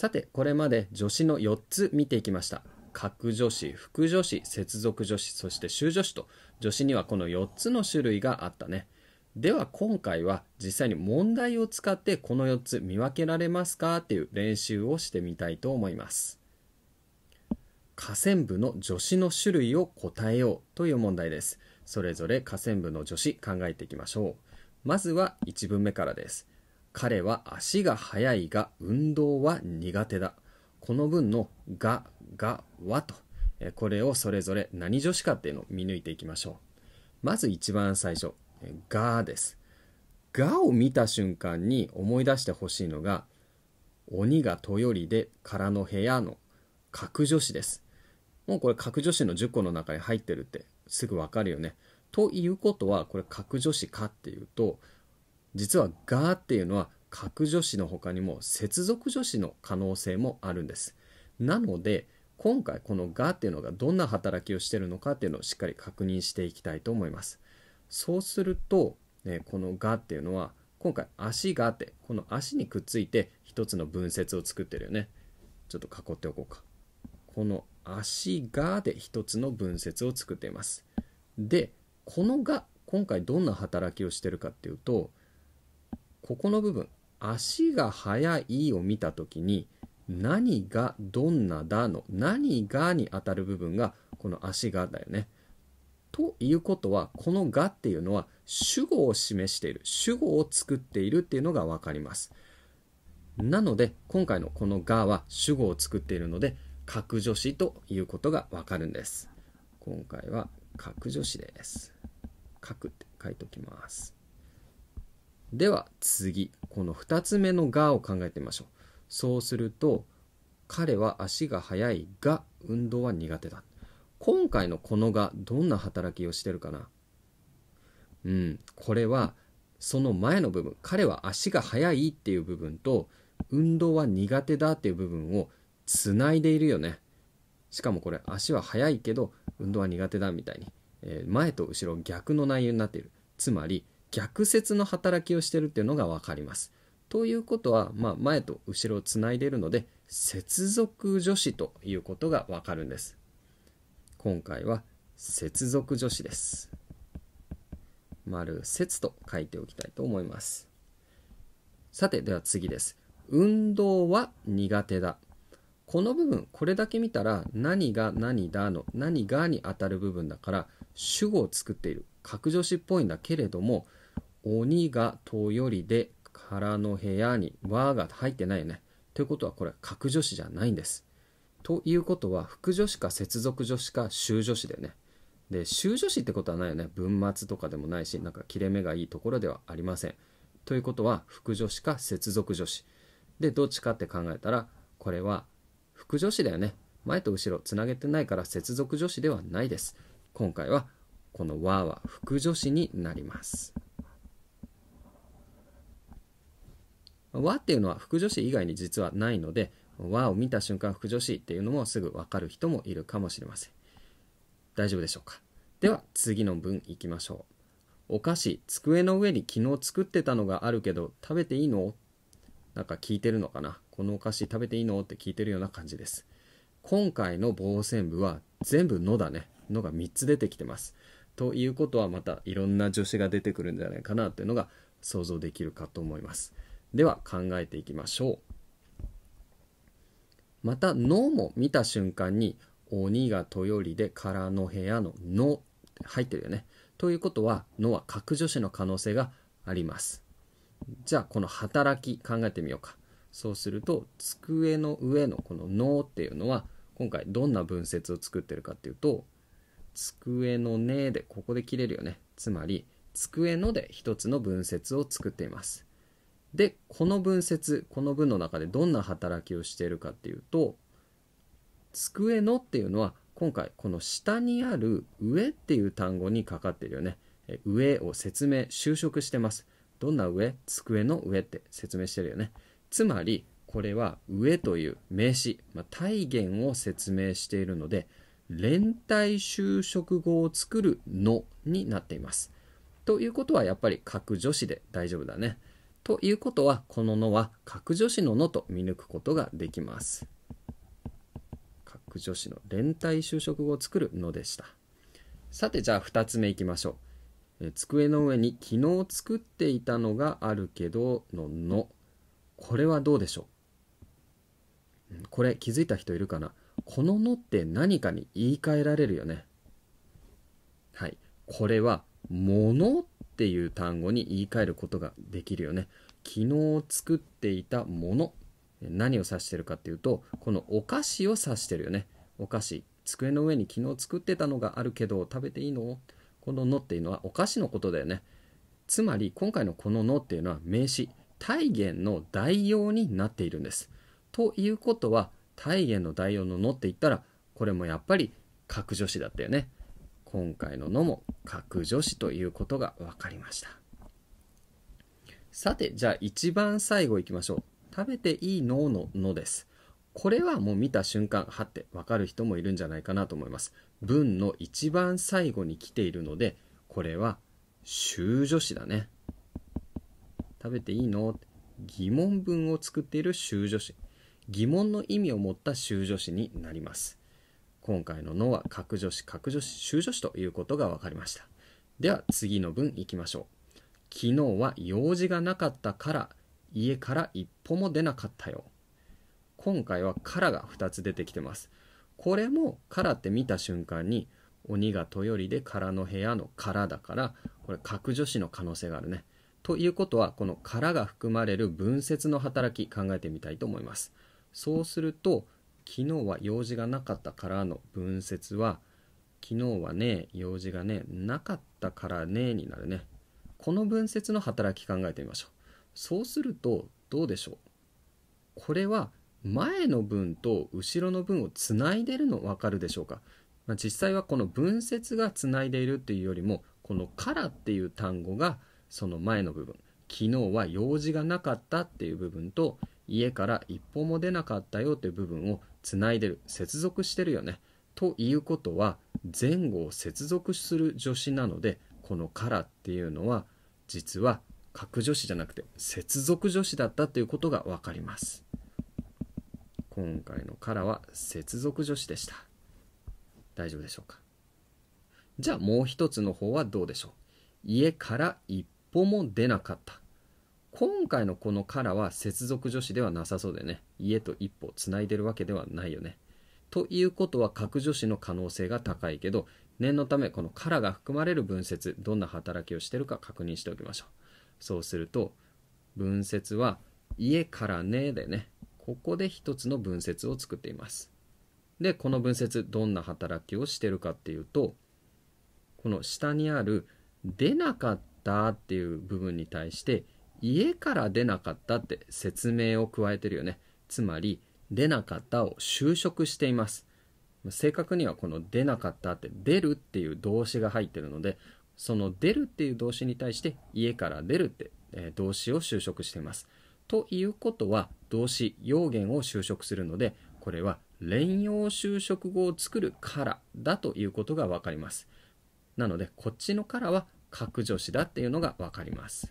さてこれまで助詞の4つ見ていきました格助詞副助詞接続助詞そして修助詞と助詞にはこの4つの種類があったねでは今回は実際に問題を使ってこの4つ見分けられますかっていう練習をしてみたいと思います下線部の助詞の種類を答えようという問題ですそれぞれ下線部の助詞考えていきましょうまずは1文目からです彼は足が速いが運動は苦手だ。この文のが、が、はと、これをそれぞれ何助詞かっていうのを見抜いていきましょう。まず一番最初、がです。がを見た瞬間に思い出してほしいのが、鬼がとよりで空の部屋の格助詞です。もうこれ格助詞の10個の中に入ってるってすぐわかるよね。ということは、これ格助詞かっていうと、実は「が」っていうのは格助詞の他にも接続助詞の可能性もあるんです。なので今回この「が」っていうのがどんな働きをしてるのかっていうのをしっかり確認していきたいと思います。そうすると、えこの「が」っていうのは今回「足が」ってこの足にくっついて一つの文節を作ってるよね。ちょっと囲っておこうか。この「足が」で一つの文節を作っています。でこの「が」今回どんな働きをしてるかっていうとここの部分足が速いを見た時に何がどんなだの何がに当たる部分がこの足がだよね。ということはこのがっていうのは主語を示している主語を作っているっていうのが分かります。なので今回のこのがは主語を作っているので格助詞ということがわかるんです。今回は格助詞です。格って書いておきます。では次この2つ目のがを考えてみましょうそうすると彼は足が速いが運動は苦手だ今回のこのがどんな働きをしてるかなうんこれはその前の部分彼は足が速いっていう部分と運動は苦手だっていう部分をつないでいるよねしかもこれ足は速いけど運動は苦手だみたいに、えー、前と後ろ逆の内容になっているつまり逆説の働きをしてるっていうのが分かります。ということは、まあ、前と後ろをつないでいるので接続助詞ということが分かるんです。今回は接続助詞です。丸接と書いておきたいと思います。さてでは次です。運動は苦手だ。この部分これだけ見たら何が何だの何がに当たる部分だから主語を作っている格助詞っぽいんだけれども鬼がとよりで空の部屋に和が入ってないよね。ということはこれは格助詞じゃないんです。ということは副助詞か接続助詞か修助詞だよね。で修助詞ってことはないよね。文末とかでもないしなんか切れ目がいいところではありません。ということは副助詞か接続助詞。でどっちかって考えたらこれは副助詞だよね。前と後ろつなげてないから接続助詞ではないです。今回はこの和は副助詞になります。和っていうのは副助詞以外に実はないので和を見た瞬間副助詞っていうのもすぐわかる人もいるかもしれません大丈夫でしょうかでは次の文いきましょうお菓子机の上に昨日作ってたのがあるけど食べていいのなんか聞いてるのかなこのお菓子食べていいのって聞いてるような感じです今回の防線部は全部「の」だね「の」が3つ出てきてますということはまたいろんな助詞が出てくるんじゃないかなというのが想像できるかと思います。では考えていきましょうまた「の」も見た瞬間に「鬼がとよりで空の部屋の「の」入ってるよねということは「の」は格助詞の可能性がありますじゃあこの働き考えてみようかそうすると机の上のこの「の」っていうのは今回どんな文節を作ってるかっていうと机の「ね」でここで切れるよねつまり机ので一つの文節を作っていますでこの文節この文の中でどんな働きをしているかっていうと「机の」っていうのは今回この下にある「上」っていう単語にかかってるよね。上を説明修飾してます。どんな上机の上って説明してるよね。つまりこれは上という名詞、まあ、体言を説明しているので連帯修飾語を作る「の」になっています。ということはやっぱり各助詞で大丈夫だね。ということはこの「の」は格助詞の「の」と見抜くことができます。格助詞の連帯就職語を作る「の」でした。さてじゃあ2つ目いきましょう。え机の上に昨日作っていたのがあるけどの「の」これはどうでしょうこれ気づいた人いるかなこの「の」って何かに言い換えられるよね。はい。これは「もの」っていう単語に言い換えることができるよね。昨日作っていたもの。何を指してるかっていうと、このお菓子を指してるよね。お菓子。机の上に昨日作ってたのがあるけど食べていいのこの「の」っていうのはお菓子のことだよね。つまり今回のこの「の」っていうのは名詞体言の代用になっているんです。ということは体言の代用の「の」って言ったらこれもやっぱり格助詞だったよね。今回の「の」も格助詞ということが分かりましたさてじゃあ一番最後いきましょう食べていいのの「の」ですこれはもう見た瞬間はって分かる人もいるんじゃないかなと思います文の一番最後に来ているのでこれは修助詞だね食べていいの疑問文を作っている修助詞疑問の意味を持った修助詞になります今回の「の」は格助詞格助詞修助詞ということが分かりましたでは次の文いきましょう昨日は用事がなかったから家から一歩も出なかったよ今回は「から」が2つ出てきてますこれも「から」って見た瞬間に鬼が豊りで空の部屋の空だからこれ格助詞の可能性があるねということはこの空が含まれる文節の働き考えてみたいと思いますそうすると「昨日は用事がなかったからの文節は、昨日はね、用事がね、なかったからね、になるね。この文節の働き考えてみましょう。そうすると、どうでしょう。これは、前の文と後ろの文をつないでるの分かるでしょうか。まあ、実際はこの文節がつないでいるっていうよりも、このからっていう単語が、その前の部分。昨日は用事がなかったっていう部分と、家から一歩も出なかったよという部分をつないでる接続してるよねということは前後を接続する助詞なのでこの「から」っていうのは実は格助詞じゃなくて接続助詞だったということが分かります今回の「から」は接続助詞でした大丈夫でしょうかじゃあもう一つの方はどうでしょう家から一歩も出なかった今回のこのカラは接続助詞ではなさそうでね。家と一歩つないでるわけではないよね。ということは格助詞の可能性が高いけど、念のためこのカラが含まれる文節、どんな働きをしてるか確認しておきましょう。そうすると、文節は家からねでね、ここで一つの文節を作っています。で、この文節、どんな働きをしてるかっていうと、この下にある出なかったっていう部分に対して、家から出なかったって説明を加えてるよねつまり出なかったを就職しています正確にはこの出なかったって出るっていう動詞が入ってるのでその出るっていう動詞に対して家から出るって動詞を就職していますということは動詞用言を就職するのでこれは連用就職語を作るからだということが分かりますなのでこっちのからは格助詞だっていうのが分かります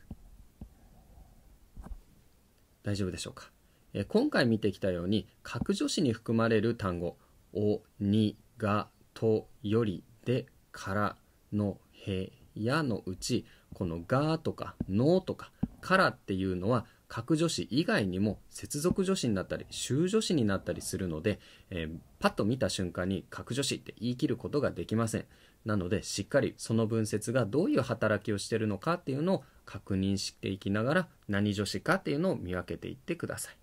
大丈夫でしょうか、え今回見てきたように格助詞に含まれる単語「お」「に」「が」「と」「より」「で」「から」「の」「へ」「や」のうちこの「が」とか「の」とか「から」っていうのは格助詞以外にも接続助詞になったり修助詞になったりするので、えー、パッと見た瞬間に格助詞って言い切ることができませんなのでしっかりその文節がどういう働きをしてるのかっていうのを確認していきながら何助詞かっていうのを見分けていってください。